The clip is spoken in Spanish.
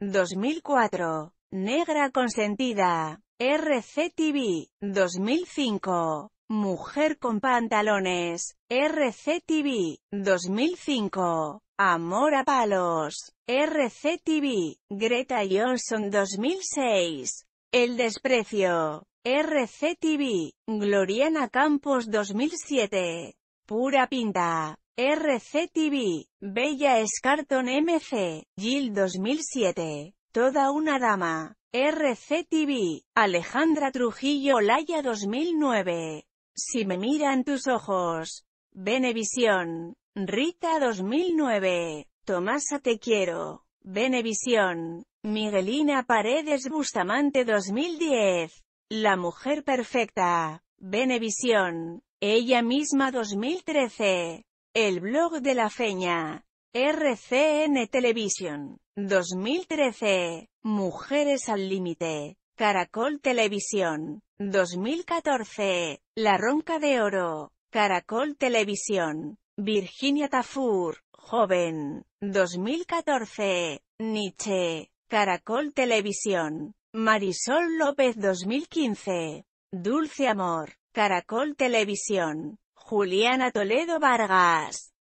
2004. Negra consentida. RCTV. 2005. Mujer con pantalones. RCTV. 2005. Amor a palos. RCTV. Greta Johnson 2006. El desprecio. RCTV. Gloriana Campos 2007. Pura pinta. RCTV, Bella Escarton MC, Gil 2007, Toda una dama, RCTV, Alejandra Trujillo Laya 2009, Si me miran tus ojos, Benevisión, Rita 2009, Tomasa te quiero, Benevisión, Miguelina Paredes Bustamante 2010, La mujer perfecta, Benevisión, ella misma 2013. El blog de la feña. RCN Television. 2013. Mujeres al límite. Caracol Televisión. 2014. La Ronca de Oro. Caracol Televisión. Virginia Tafur. Joven. 2014. Nietzsche. Caracol Televisión. Marisol López 2015. Dulce Amor. Caracol Televisión. Juliana Toledo Vargas.